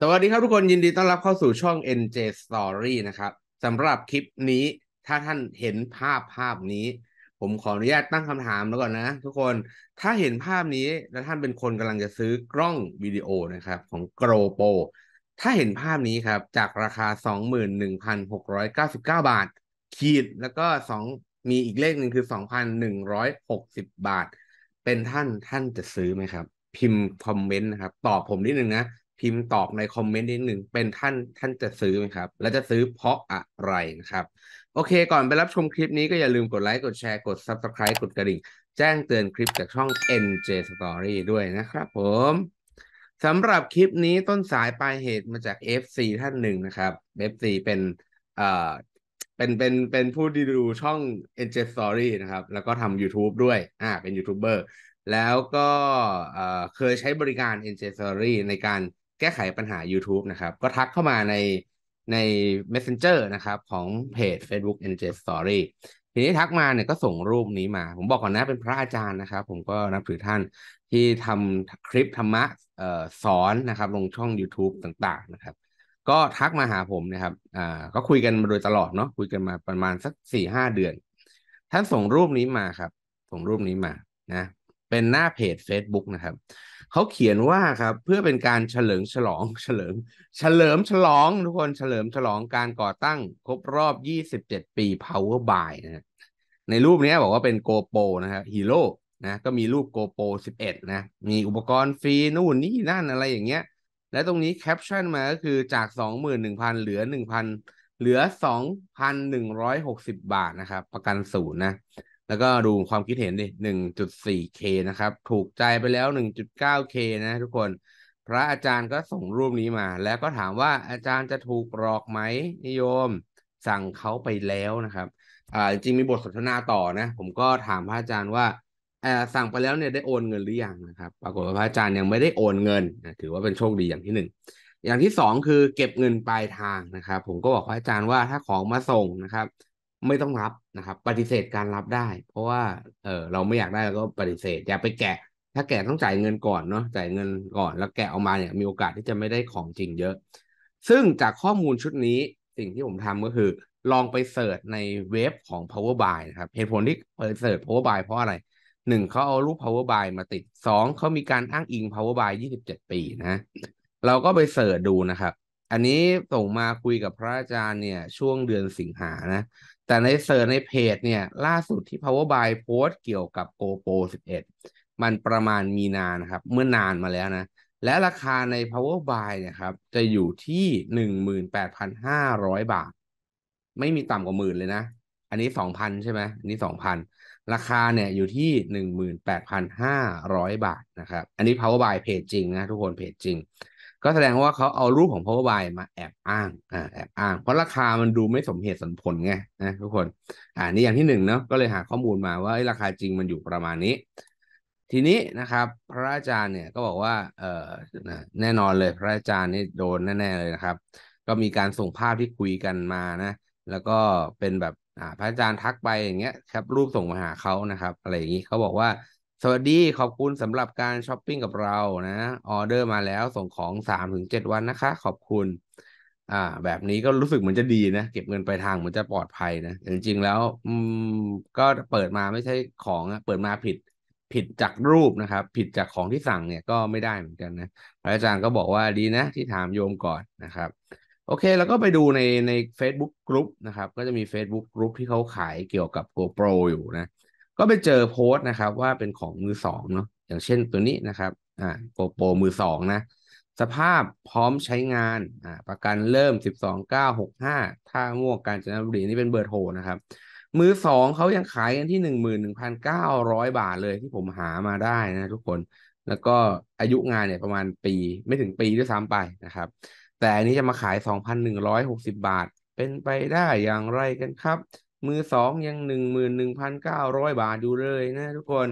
สวัสดีครับทุกคน ยินดีต้อนรับเข้าสู่ช่อง NJ Story นะครับสำหรับคลิปนี้ ถ้าท่านเห็นภาพภาพนี้ ผมขออนุญาตตั้งคำถามแล้วก่อนนะ ทุกคนถ้าเห็นภาพนี้แล้วท่านเป็นคนกำลังจะซื้อกล้องวิดีโอนะครับ ของ g กรโ o ถ้าเห็นภาพนี้ครับ จากราคา 21,699 บาทขีดแล้วก็ 2 มีอีกเลขหนึ่งคือ 2,160 บาท เป็นท่านท่านจะซื้อไหมครับ พิมพ์คอมเมนต์นะครับตอบผมนิดนึงนะพิมพ์ตอบในคอมเมนต์นิดหนึ่งเป็นท่านท่านจะซื้อไหมครับ และจะซื้อเพราะอะไรนะครับ โอเค ก่อนไปรับชมคลิปนี้ก็อย่าลืมกดไลค์กดแชร์กด Subscribe กดกระดิ่ง แจ้งเตือนคลิปจากช่อง NJ Story ด้วยนะครับผมสำหรับคลิปนี้ต้นสายปลายเหตุมาจาก FC ท่านหนึ่งนะครับ FC เป็นเอ่อเป็นเป็นเป็นผู้ดีดูช่อง NJ Story นะครับแล้วก็ทำ YouTube ด้วยอ่าเป็นยูทูบเบอร์แล้วก็เคยใช้บริการ NJ Story ในการแก้ไขปัญหา YouTube นะครับ ก็ทักเข้ามาในใน Messenger นะครับของเพจ Facebook n j Story ทีนี้ทักมาเนี่ยก็ส่งรูปนี้มา ผมบอกก่อนนะเป็นพระอาจารย์นะครับ ผมก็นับถือท่านที่ทำคลิปธรรมะออสอนนะครับ ลงช่อง YouTube ต่าง ๆนะครับ ก็ทักมาหาผมนะครับอ่าก็คุยกันมาโดยตลอดเนาะคุยกันมาประมาณสักสี่ห้าเดือน ท่านส่งรูปนี้มาครับ ส่งรูปนี้มานะ เป็นหน้าเพจ Facebook นะครับเขาเขียนว่าครับเพื่อเป็นการเฉลิมฉลองเฉลิม เฉลิมฉลอง ทุกคนเฉลิมฉลองการก่อตั้ง ครบรอบ 27 ปี Power By นะในรูปนี้บอกว่าเป็นโกโปนะครับฮีโร่นะ ก็มีรูปโกโป11 นะมีอุปกรณ์ฟรีนู่นนี่นั่นอะไรอย่างเงี้ย และตรงนี้แคปชั่นมาก็คือจาก 21,000 เหลือ 1,000 เหลือ 2,160 บาทนะครับประกันศูนย์นะแล้วก็ดูความคิดเห็นดิหนึ่งจุดสี่เคนะครับ ถูกใจไปแล้วหนึ่งจุดเก้าเคนะทุกคน พระอาจารย์ก็ส่งรูปนี้มา แล้วก็ถามว่าอาจารย์จะถูกหลอกไหมนิยม สั่งเขาไปแล้วนะครับอ่าจริงมีบทสนทนาต่อนะ ผมก็ถามพระอาจารย์ว่า สั่งไปแล้วเนี่ยได้โอนเงินหรือยังนะครับ ปรากฏว่าพระอาจารย์ยังไม่ได้โอนเงินนะถือว่าเป็นโชคดีอย่างที่หนึ่งอย่างที่สองคือ เก็บเงินปลายทางนะครับ ผมก็บอกพระอาจารย์ว่าถ้าของมาส่งนะครับไม่ต้องรับนะครับ ปฏิเสธการรับได้เพราะว่าเออเราไม่อยากได้เราก็ปฏิเสธอย่าไปแกะ ถ้าแกะต้องจ่ายเงินก่อนเนาะจ่ายเงินก่อนแล้วแกะออกมาเนี่ยมีโอกาสที่จะไม่ได้ของจริงเยอะ ซึ่งจากข้อมูลชุดนี้สิ่งที่ผมทำก็คือลองไปเสิร์ชในเว็บของ power buy นะครับเหตุผลที่เปเสิร์ช power buy เพราะอะไรหนึ่งเขาเอารูป power buy มาติดสองเขามีการอ้างอิง power buy ยี่สิบเจ็ดปีนะ เราก็ไปเสิร์ชดูนะครับอันนี้ส่งมาคุยกับพระอาจารย์เนี่ยช่วงเดือนสิงหานะ แต่ในเซอร์ในเพจเนี่ยล่าสุดที่ Power by โพสเกี่ยวกับ GoPro 11 มันประมาณมีนานครับ เมื่อนานมาแล้วนะ และราคาใน Power by เนี่ยครับ จะอยู่ที่ 18,500 บาท ไม่มีต่ำกว่าหมื่นเลยนะอันนี้ 2,000ใช่ไหมอันนี้2,000ราคาเนี่ยอยู่ที่ 18,500 บาทนะครับ อันนี้ Power by เพจจริงนะทุกคนเพจจริงก็แสดงว่าเขาเอารูปของพ่อวายมาแอบอ้าง อ่า แอบอ้าง เพราะราคามันดูไม่สมเหตุสมผลไงนะทุกคน อ่านี่อย่างที่หนึ่งเนาะ ก็เลยหาข้อมูลมาว่าราคาจริงมันอยู่ประมาณนี้ ทีนี้นะครับ พระอาจารย์เนี่ยก็บอกว่า เออแน่นอนเลยพระอาจารย์นี่โดนแน่ๆเลยนะครับ ก็มีการส่งภาพที่คุยกันมานะ แล้วก็เป็นแบบอ่าพระอาจารย์ทักไปอย่างเงี้ย ครับรูปส่งมาหาเขานะครับ อะไรอย่างนี้เขาบอกว่าสวัสดีขอบคุณสำหรับการช้อปปิ้งกับเรานะออเดอร์มาแล้วส่งของสามถึงเจ็ดวันนะคะ ขอบคุณ อ่า แบบนี้ก็รู้สึกเหมือนจะดีนะเก็บเงินไปทางเหมือนจะปลอดภัยนะจริงๆแล้วอืมก็เปิดมาไม่ใช่ของเปิดมาผิดผิดจากรูปนะครับผิดจากของที่สั่งเนี่ยก็ไม่ได้เหมือนกันนะพระอาจารย์ก็บอกว่าดีนะที่ถามโยมก่อนนะครับ โอเค แล้วก็ไปดูในใน Facebook Group นะครับ ก็จะมี Facebook Group ที่เขาขายเกี่ยวกับ GoPro อยู่นะก็ไปเจอโพสต์นะครับ ว่าเป็นของมือสองเนาะอย่างเช่นตัวนี้นะครับอ่าโกโปรมือสองนะ สภาพพร้อมใช้งานอ่าประกันเริ่มสิบสองเก้าหกห้าท่าม่วงการจันทบุรีนี่เป็นเบอร์โทรนะครับ มือสองเขายังขายกันที่หนึ่งหมื่นหนึ่งพันเก้าร้อยบาทเลยที่ผมหามาได้นะ ทุกคน แล้วก็อายุงานเนี่ยประมาณปีไม่ถึงปีด้วยซ้ำไปนะครับแต่อันนี้จะมาขายสอองงพันนหึ่ร้ยหกสิบาท เป็นไปได้อย่างไรกันครับมือสองยังหนึ่งหมื่นหนึ่งพันเก้าร้อยบาทอยู่เลยนะทุกคน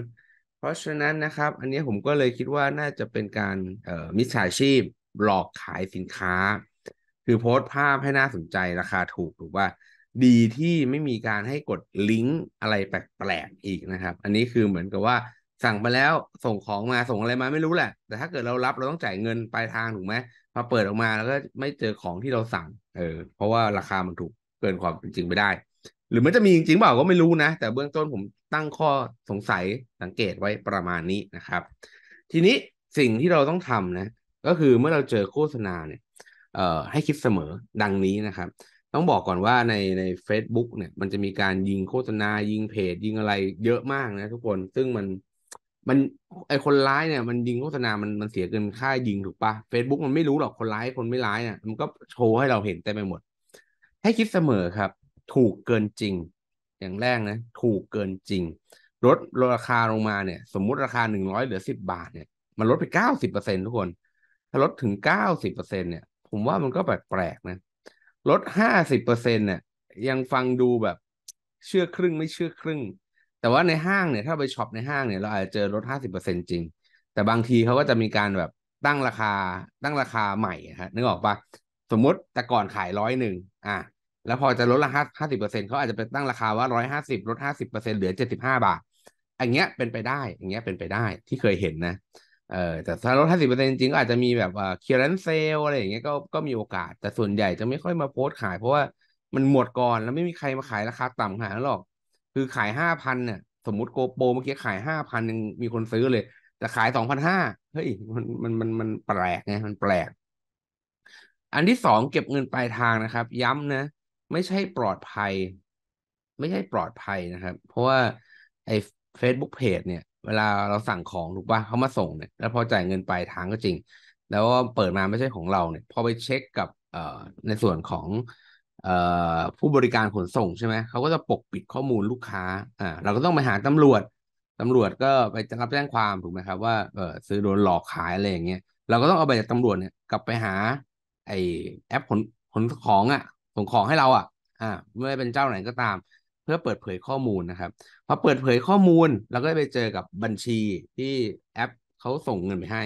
เพราะฉะนั้นนะครับ อันนี้ผมก็เลยคิดว่าน่าจะเป็นการออมิจฉาชีพหลอกขายสินค้า คือโพสต์ภาพให้น่าสนใจราคาถูกถูกว่าดีที่ไม่มีการให้กดลิงก์อะไรแปลกๆอีกนะครับ อันนี้คือเหมือนกับว่าสั่งไปแล้วส่งของมาส่งอะไรมาไม่รู้แหละ แต่ถ้าเกิดเรารับเราต้องจ่ายเงินปลายทางถูกไหมพอเปิดออกมาแล้วก็ไม่เจอของที่เราสั่งเออเพราะว่าราคามันถูกเกินความเป็นจริงไปได้หรือมันจะมีจริงเปล่าก็ไม่รู้นะแต่เบื้องต้นผมตั้งข้อสงสัยสังเกตไว้ประมาณนี้นะครับ ทีนี้สิ่งที่เราต้องทำนะ ก็คือเมื่อเราเจอโฆษณาเนี่ย เอ่อให้คิดเสมอดังนี้นะครับ ต้องบอกก่อนว่าในใน a c e b o o k เนี่ย มันจะมีการยิงโฆษณา ยิงเพจยิงอะไรเยอะมากนะทุกคนซึ่งมันมันไอคนร้ายเนี่ย มันยิงโฆษณามันมันเสียเกินค่ายิงถูกปะ Facebook มันไม่รู้หรอกคนร้ายคนไม่ร้ายเนี่ยมันก็โชว์ให้เราเห็นเต็มไปหมด ให้คิดเสมอครับถูกเกินจริง อย่างแรกนะ ถูกเกินจริงลดราคาลงมาเนี่ย สมมุติราคาหนึ่งร้อยเหลือสิบบาทเนี่ยมันลดไปเก้าสิบเปอร์เซ็นทุกคน ถ้าลดถึงเก้าสิบเปอร์เซ็นเนี่ย ผมว่ามันก็แปลกๆนะ ลดห้าสิบเปอร์เซ็นเนี่ยยังฟังดูแบบ เชื่อครึ่งไม่เชื่อครึ่ง แต่ว่าในห้างเนี่ยถ้าไปช็อปในห้างเนี่ยเราอาจจะเจอลดห้าสิบเปอร์เซ็นจริง แต่บางทีเขาก็จะมีการแบบตั้งราคาตั้งราคาใหม่ครับนึกออกปะสมมติแต่ก่อนขายร้อยหนึ่งอ่ะแล้วพอจะลดราคาห้าสิบเปอร์เซ็นต์เขาอาจจะไปตั้งราคาว่าร้อยห้าสิบลดห้าสิบเปอร์เซ็นเหลือเจ็ดสิบห้าบาทอันเงี้ยเป็นไปได้อันเงี้ยเป็นไปได้ที่เคยเห็นนะเออแต่ถ้าลดห้าสิบเปอร์เซ็นต์จริงก็อาจจะมีแบบเอ่อเคียร์นเซลอะไรอย่างเงี้ยก็ก็มีโอกาส แต่ส่วนใหญ่จะไม่ค่อยมาโพสต์ขายเพราะว่า มันหมดก่อนแล้วไม่มีใครมาขายราคาต่ำขนาดนั้นหรอกคือขายห้าพันเนี่ยสมมติโกโปรเมื่อกี้ขายห้าพันยังมีคนซื้อเลยแต่ขายสองพันห้าเฮ้ยมันมันมันมันแปลกไงมันแปลก อันที่สองเก็บเงินปลายทางนะครับย้ำนะไม่ใช่ปลอดภัย ไม่ใช่ปลอดภัยนะครับ เพราะว่าไอ้ Facebook Page เนี่ย เวลาเราสั่งของถูกปะเขามาส่งเนี่ย แล้วพอจ่ายเงินปลายทางก็จริง แล้ว่าเปิดมาไม่ใช่ของเราเนี่ยพอไปเช็คกับเอในส่วนของเอผู้บริการขนส่งใช่ไหมเขาก็จะปกปิดข้อมูลลูกค้า อ่าเราก็ต้องไปหาตำรวจตำรวจก็ไปรับแจ้งความถูกไหมครับว่าเออซื้อโดนหลอกขายอะไรอย่างเงี้ยเราก็ต้องเอาไปจากตำรวจเนี่ยกลับไปหา ไอแอปขนขนของอะ่ะส่งของให้เราอ่ะ อ่าไม่ว่าเป็นเจ้าไหนก็ตามเพื่อเปิดเผยข้อมูลนะครับพอเปิดเผยข้อมูลเราก็ไปเจอกับบัญชีที่แอปเขาส่งเงินไปให้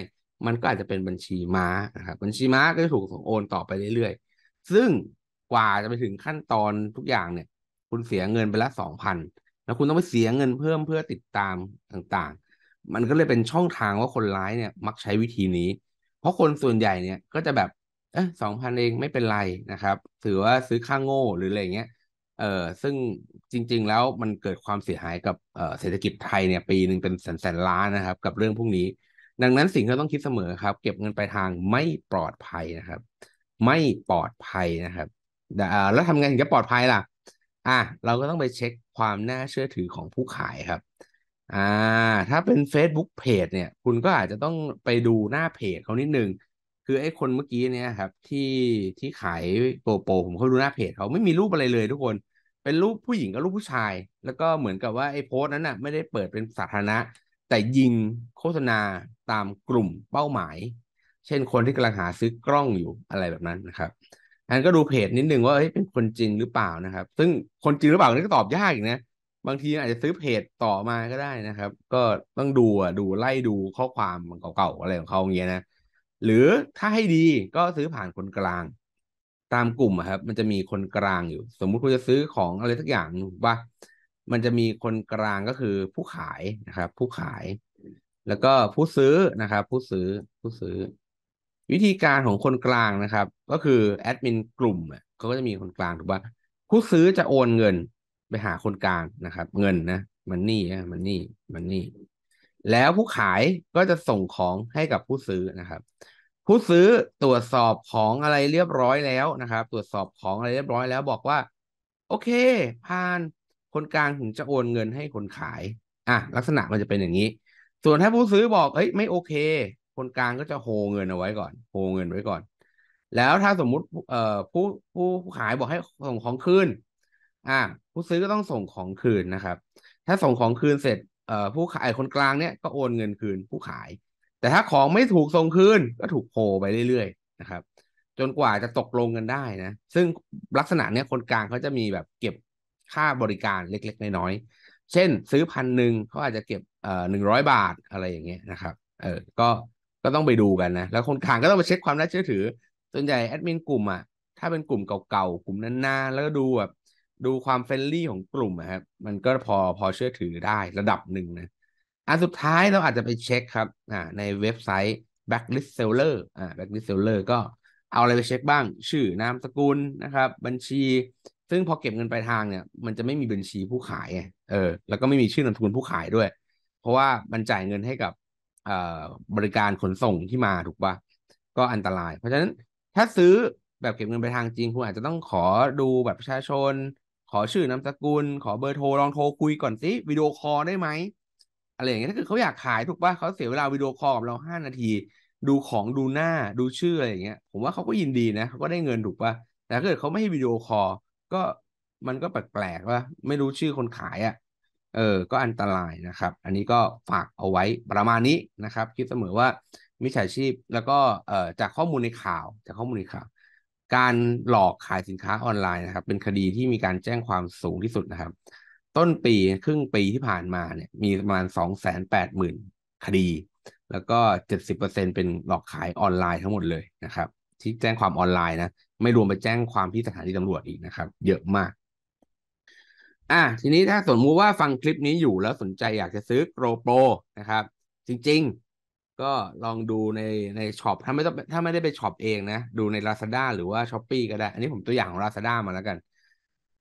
มันก็อาจจะเป็นบัญชีม้านะครับบัญชีม้าก็จะถูกส่งโอนต่อไปเรื่อยๆ ซึ่งกว่าจะไปถึงขั้นตอนทุกอย่างเนี่ยคุณเสียเงินไปละสองพันแล้วคุณต้องไปเสียเงินเพิ่มเพื่อติดตามต่างๆ มันก็เลยเป็นช่องทางว่าคนร้ายเนี่ยมักใช้วิธีนี้ เพราะคนส่วนใหญ่เนี่ยก็จะแบบเออสองพันเองไม่เป็นไรนะครับถือว่าซื้อค่างโง่หรืออะไรเงี้ยเออซึ่งจริงๆแล้วมันเกิดความเสียหายกับเศรษฐกิจไทยเนี่ย ปีหนึ่งเป็นแสนแสนล้านนะครับ กับเรื่องพวกนี้ ดังนั้นสิ่งที่ต้องคิดเสมอครับ เก็บเงินไปทางไม่ปลอดภัยนะครับ ไม่ปลอดภัยนะครับแล้วทำไงถึงจะปลอดภัยล่ะ อ่ะเราก็ต้องไปเช็คความน่าเชื่อถือของผู้ขายครับอ่าถ้าเป็น Facebook Page เนี่ย คุณก็อาจจะต้องไปดูหน้าเพจเขานิดนึงคือไอ้คนเมื่อกี้เนี่ยครับที่ที่ขายโปโปผมเขาดูหน้าเพจ เขาไม่มีรูปอะไรเลยทุกคนเป็นรูปผู้หญิงกับรูปผู้ชาย แล้วก็เหมือนกับว่าไอ้โพสต์นั้นน่ะไม่ได้เปิดเป็นสาธารณะ แต่ยิงโฆษณาตามกลุ่มเป้าหมาย เช่น คนที่กำลังหาซื้อกล้องอยู่อะไรแบบนั้นนะครับอันก็ดูเพจนิดนึงว่าเฮ้ยเป็นคนจริงหรือเปล่านะครับ ซึ่งคนจริงหรือเปล่านี่ก็ตอบยากอีกนะบางทีอาจจะซื้อเพจต่อมาก็ได้นะครับ ก็ต้องดูอ่ะดูไล่ดูข้อความเก่าๆอะไรของเขาอย่างเงี้ยนะหรือถ้าให้ดีก็ซื้อผ่านคนกลาง ตามกลุ่มครับ มันจะมีคนกลางอยู่สมมุติคุณจะซื้อของอะไรสักอย่างว่ามันจะมีคนกลางก็คือผู้ขายนะครับ ผู้ขาย แล้วก็ผู้ซื้อนะครับ ผู้ซื้อผู้ซื้อ วิธีการของคนกลางนะครับ ก็คือแอดมินกลุ่มเขาก็จะมีคนกลางถูกป่ะผู้ซื้อจะโอนเงินไปหาคนกลางนะครับ เงินนะ มันนี่ะมันนี่มันนี่แล้วผู้ขายก็จะส่งของให้กับผู้ซื้อนะครับ ผู้ซื้อตรวจสอบของอะไรเรียบร้อยแล้วนะครับ ตรวจสอบของอะไรเรียบร้อยแล้วบอกว่า โอเค ผ่านคนกลางถึงจะโอนเงินให้คนขาย อ่ะลักษณะมันจะเป็นอย่างนี้ ส่วนถ้าผู้ซื้อบอกเอ้ยไม่โอเค คนกลางก็จะโฮเงินเอาไว้ก่อนโฮเงินไว้ก่อน แล้วถ้าสมมุติเอ่อผู้ผู้ขายบอกให้ส่งของคืน อ่ะผู้ซื้อก็ต้องส่งของคืนนะครับ ถ้าส่งของคืนเสร็จผู้ขายคนกลางเนี่ยก็โอนเงินคืนผู้ขาย แต่ถ้าของไม่ถูกส่งคืนก็ถูกโผไปเรื่อยๆ นะครับ จนกว่าจะตกลงกันได้นะซึ่งลักษณะเนี้ยคนกลางเขาจะมีแบบเก็บค่าบริการเล็กๆ น้อยๆเช่นซื้อพันหนึ่งเขาอาจจะเก็บเอ่อหนึ่งร้อยบาทอะไรอย่างเงี้ยนะครับเออ ก็ ก็ต้องไปดูกันนะแล้วคนกลางก็ต้องไปเช็คความน่าเชื่อถือส่วนใหญ่แอดมินกลุ่มอ่ะถ้าเป็นกลุ่มเก่าๆกลุ่มนานๆ แล้วก็ดูแบบดูความเฟรนลี่ของกลุ่มนะครับมันก็พอพอเชื่อถือได้ระดับหนึ่งนะอันสุดท้ายเราอาจจะไปเช็คครับอ่าในเว็บไซต์ backlist seller อ่า backlist seller ก็เอาอะไรไปเช็คบ้าง ชื่อนามสกุลนะครับ บัญชีซึ่งพอเก็บเงินปลายทางเนี่ย มันจะไม่มีบัญชีผู้ขายเออแล้วก็ไม่มีชื่อนามสกุลผู้ขายด้วย เพราะว่ามันจ่ายเงินให้กับอ่บริการขนส่งที่มาถูกปะก็อันตราย เพราะฉะนั้นถ้าซื้อแบบเก็บเงินปลายทางจริงคุณอาจจะต้องขอดูแบบประชาชนขอชื่อนามสกุล ขอเบอร์โทรลองโทรคุยก่อนสิวิดีโอคอลได้ไหมอะไรอย่างเงี้ย ถ้าเกิดเขาอยากขายถูกป่ะเขาเสียเวลาวิดีโอคอลกับเราห้านาที ดูของดูหน้าดูชื่ออะไรอย่างเงี้ย ผมว่าเขาก็ยินดีนะเขาก็ได้เงินถูกป่ะ แต่ถ้าเกิดเขาไม่ให้วิดีโอคอลก็มันก็แปลกๆว่าไม่รู้ชื่อคนขายอะ่ะ เออ ก็อันตรายนะครับ อันนี้ก็ฝากเอาไว้ประมาณนี้นะครับ คิดเสมอว่ามิจฉาชีพแล้วก็เอ่อจากข้อมูลในข่าว จากข้อมูลในข่าวการหลอกขายสินค้าออนไลน์นะครับ เป็นคดีที่มีการแจ้งความสูงที่สุดนะครับ ต้นปีครึ่งปีที่ผ่านมาเนี่ย มีประมาณสองแสนแปดหมื่นคดี แล้วก็เจ็ดสิบเปอร์เซ็นเป็นหลอกขายออนไลน์ทั้งหมดเลยนะครับ ที่แจ้งความออนไลน์นะไม่รวมไปแจ้งความที่สถานีตำรวจอีกนะครับ เยอะมาก อ่ะทีนี้ถ้าสมมติว่าฟังคลิปนี้อยู่แล้วสนใจอยากจะซื้อโปรโปรนะครับ จริงๆก็ลองดูในในช็อปถ้าไม่ต้องถ้าไม่ได้ไปช็อปเองนะดูใน Lazada หรือว่า s h อ p e e ก็ได้ อันนี้ผมตัวอย่างของ Lazada มาแล้วกัน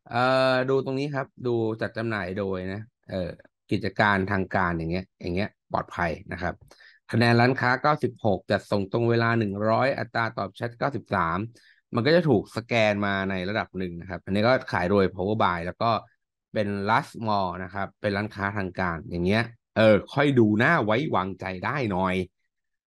เอ่อดูตรงนี้ครับ ดูจัดจำหน่ายโดยนะเอ่อกิจการทางการอย่างเงี้ย อย่างเงี้ยปลอดภัยนะครับ คะแนนร้านค้า 96 จัดส่งตรงเวลา 100 อัตราตอบแชท93 มันก็จะถูกสแกนมาในระดับหนึ่งนะครับอันนี้ก็ขายโดย Power Buy แล้วก็เป็น Last Mall นะครับเป็นร้านค้าทางการอย่างเงี้ยเออค่อยดูหน้าไว้วางใจได้หน่อย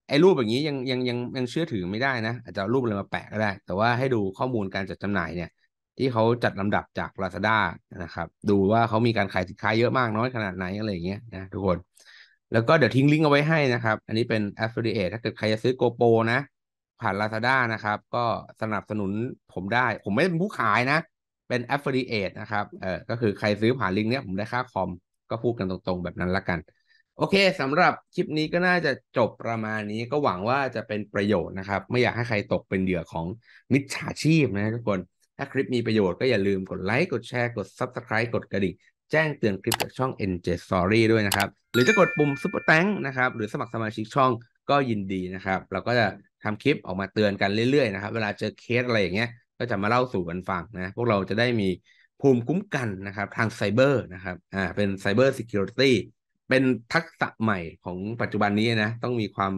ไอ้รูปอย่างนี้ยังยังยังยังเชื่อถือไม่ได้นะ อาจจะรูปอะไรมาแปะก็ได้ แต่ว่าให้ดูข้อมูลการจัดจำหน่ายเนี่ย ที่เขาจัดลำดับจากลาซาด้านะครับดูว่าเขามีการขายสินค้าเยอะมากน้อยขนาดไหนอะไรอย่างเงี้ยนะทุกคนแล้วก็เดี๋ยวทิ้งลิงก์เอาไว้ให้นะครับ อันนี้เป็น affiliate ถ้าเกิดใครจะซื้อโกโปนะ ผ่านลาซาด้านะครับก็สนับสนุนผมได้ ผมไม่เป็นผู้ขายนะ เป็น affiliate นะครับเออก็คือใครซื้อผ่านลิงก์เนี้ยผมได้ค่าคอมก็พูดกันตรงๆแบบนั้นละกัน โอเคสำหรับคลิปนี้ก็น่าจะจบประมาณนี้ก็หวังว่าจะเป็นประโยชน์นะครับ ไม่อยากให้ใครตกเป็นเหยื่อของมิจฉาชีพนะทุกคนถ้าคลิปมีประโยชน์ก็อย่าลืมกดไลค์กดแชร์กด Subscribe กดกระดิ่ง แจ้งเตือนคลิปจากช่อง NJ Story ด้วยนะครับ หรือจะกดปุ่ม Super t a n k นะครับหรือสมัครสมาชิกช่องก็ยินดีนะครับ เราก็จะทำคลิปออกมาเตือนกันเรื่อยๆ นะครับ เวลาเจอเคสอะไรอย่างเงี้ยก็จะมาเล่าสู่กันฟังนะพวกเราจะได้มีภูมิคุ้มกันนะครับ ทางไซเบอร์นะครับ อ่า เป็นไซเบอร์ซิเคียวริตี้ เป็นทักษะใหม่ของปัจจุบันนี้นะ ต้องมีความ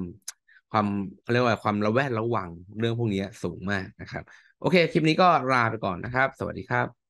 ความเขาเรียกว่าความระแวดระวังเรื่องพวกนี้สูงมากนะครับ โอเค คลิปนี้ก็ลาไปก่อนนะครับ สวัสดีครับ